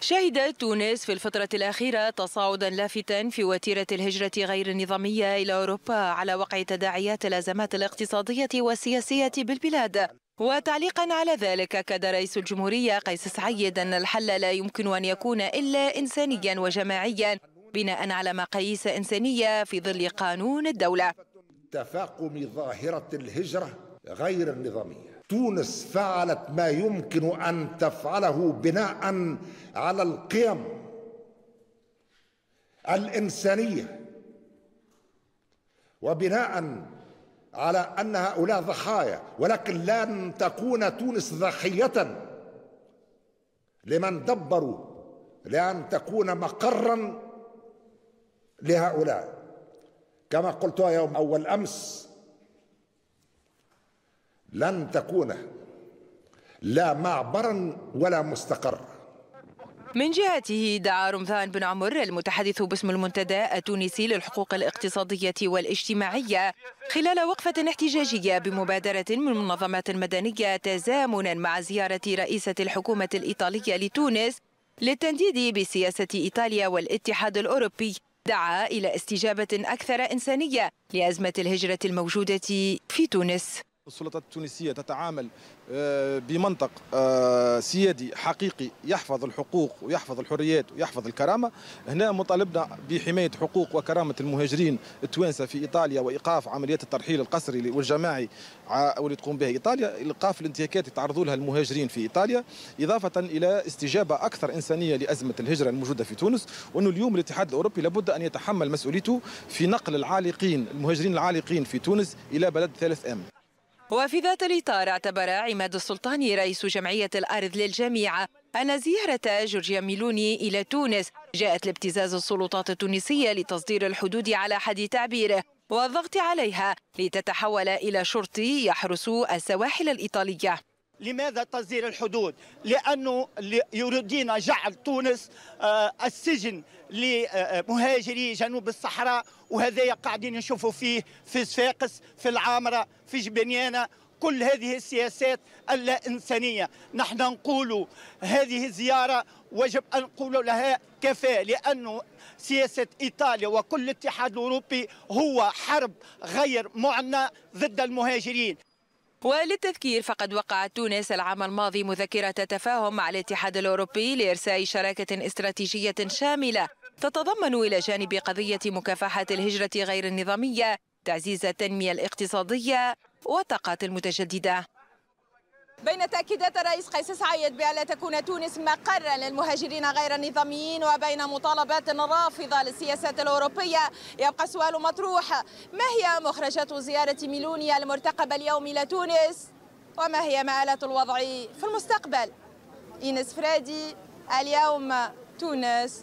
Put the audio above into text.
شهدت تونس في الفترة الأخيرة تصاعدا لافتا في وتيرة الهجرة غير النظامية إلى أوروبا على وقع تداعيات الأزمات الاقتصادية والسياسية بالبلاد وتعليقا على ذلك أكد رئيس الجمهورية قيس سعيد أن الحل لا يمكن أن يكون إلا إنسانيا وجماعيا بناء على مقاييس إنسانية في ظل قانون الدولة تفاقم ظاهرة الهجرة غير النظامية تونس فعلت ما يمكن ان تفعله بناء على القيم الانسانيه وبناء على ان هؤلاء ضحايا ولكن لن تكون تونس ضحيه لمن دبروا لان تكون مقرا لهؤلاء كما قلتها يوم اول امس لن تكون لا معبرا ولا مستقرا من جهته دعا رمضان بن عمر المتحدث باسم المنتدى التونسي للحقوق الاقتصادية والاجتماعية خلال وقفة احتجاجية بمبادرة من منظمات مدنية تزامنا مع زيارة رئيسة الحكومة الإيطالية لتونس للتنديد بسياسة إيطاليا والاتحاد الأوروبي دعا إلى استجابة أكثر إنسانية لأزمة الهجرة الموجودة في تونس السلطات التونسية تتعامل آه، بمنطق آه، سيادي حقيقي يحفظ الحقوق ويحفظ الحريات ويحفظ الكرامة هنا مطالبنا بحماية حقوق وكرامة المهاجرين التوانسة في إيطاليا وإيقاف عمليات الترحيل القسري والجماعي واللي تقوم بها إيطاليا إيقاف الانتهاكات يتعرضوا لها المهاجرين في إيطاليا إضافة إلى استجابة أكثر إنسانية لأزمة الهجرة الموجودة في تونس وأنه اليوم الاتحاد الأوروبي لابد أن يتحمل مسؤوليته في نقل العالقين المهاجرين العالقين في تونس إلى بلد ثالث آمن وفي ذات الإطار اعتبر عماد السلطاني رئيس جمعية الأرض للجميع أن زيارة جورجيا ميلوني إلى تونس جاءت لابتزاز السلطات التونسية لتصدير الحدود على حد تعبيره والضغط عليها لتتحول إلى شرطي يحرس السواحل الإيطالية لماذا تصدير الحدود؟ لأنه يريدون جعل تونس آه، السجن لمهاجري جنوب الصحراء وهذا قاعدين نشوفوا فيه في صفاقس في العامرة في جبنيانة كل هذه السياسات اللا إنسانية نحن نقول هذه الزيارة وجب أن نقول لها كفاء لانه سياسة إيطاليا وكل الاتحاد الأوروبي هو حرب غير معنى ضد المهاجرين وللتذكير فقد وقعت تونس العام الماضي مذكرة تفاهم مع الاتحاد الأوروبي لإرساء شراكة استراتيجية شاملة تتضمن إلى جانب قضية مكافحة الهجرة غير النظامية تعزيز التنمية الاقتصادية والطاقات المتجددة بين تأكيدات الرئيس قيس سعيد بألا تكون تونس مقرا للمهاجرين غير النظاميين وبين مطالبات رافضة للسياسات الأوروبية يبقى سؤال مطروح ما هي مخرجات زيارة ميلونيا المرتقبة اليوم إلى تونس وما هي مآلات الوضع في المستقبل إنس فرادي اليوم تونس